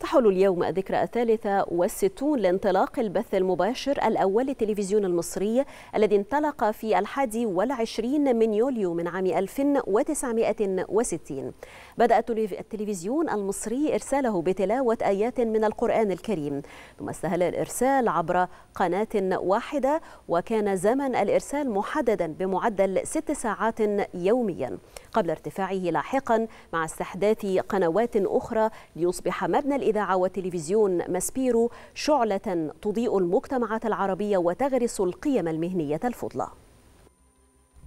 تحل اليوم الذكرى الثالثة والستون لانطلاق البث المباشر الأول للتلفزيون المصري الذي انطلق في الحادي والعشرين من يوليو من عام 1960 بدأ التلفزيون المصري إرساله بتلاوة آيات من القرآن الكريم ثم استهل الإرسال عبر قناة واحدة وكان زمن الإرسال محددا بمعدل ست ساعات يوميا قبل ارتفاعه لاحقا مع استحداث قنوات أخرى ليصبح مبنى الإذاعة والتلفزيون ماسبيرو شعلة تضيء المجتمعات العربية وتغرس القيم المهنية الفضلى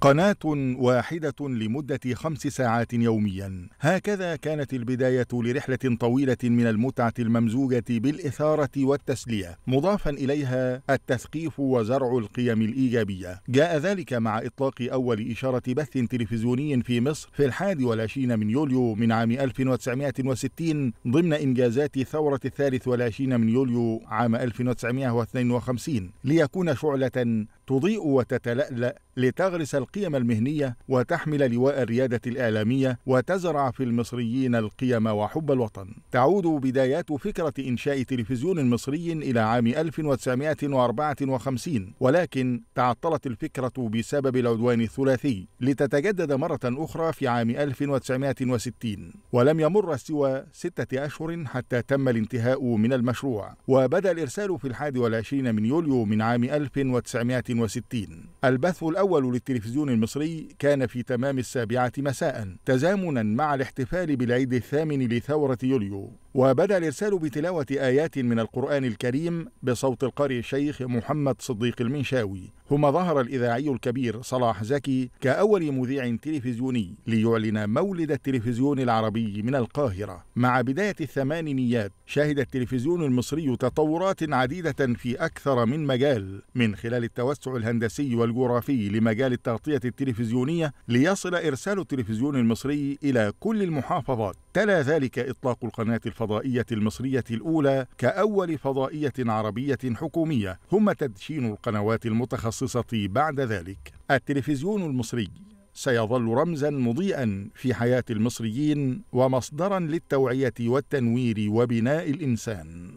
قناة واحدة لمدة خمس ساعات يوميا هكذا كانت البداية لرحلة طويلة من المتعة الممزوجة بالإثارة والتسلية مضافا إليها التثقيف وزرع القيم الإيجابية جاء ذلك مع إطلاق أول إشارة بث تلفزيوني في مصر في الحادي والعشرين من يوليو من عام 1960 ضمن إنجازات ثورة الثالث والعشرين من يوليو عام 1952 ليكون شعلة تضيء وتتلألأ لتغرس القيم المهنية وتحمل لواء الريادة الإعلامية وتزرع في المصريين القيم وحب الوطن. تعود بدايات فكرة إنشاء تلفزيون مصري إلى عام 1954 ولكن تعطلت الفكرة بسبب العدوان الثلاثي لتتجدد مرة أخرى في عام 1960 ولم يمر سوى ستة أشهر حتى تم الانتهاء من المشروع وبدأ الإرسال في الحادي والعشرين من يوليو من عام 1960 1960 البث الأول للتلفزيون المصري كان في تمام السابعة مساء تزامنا مع الاحتفال بالعيد الثامن لثورة يوليو وبدا الارسال بتلاوه ايات من القران الكريم بصوت القارئ الشيخ محمد صديق المنشاوي ثم ظهر الاذاعي الكبير صلاح زكي كاول مذيع تلفزيوني ليعلن مولد التلفزيون العربي من القاهره مع بدايه الثمانينيات شهد التلفزيون المصري تطورات عديده في اكثر من مجال من خلال التوسع الهندسي والجغرافي لمجال التغطيه التلفزيونيه ليصل ارسال التلفزيون المصري الى كل المحافظات تلا ذلك إطلاق القناة الفضائية المصرية الأولى كأول فضائية عربية حكومية هم تدشين القنوات المتخصصة بعد ذلك التلفزيون المصري سيظل رمزا مضيئا في حياة المصريين ومصدرا للتوعية والتنوير وبناء الإنسان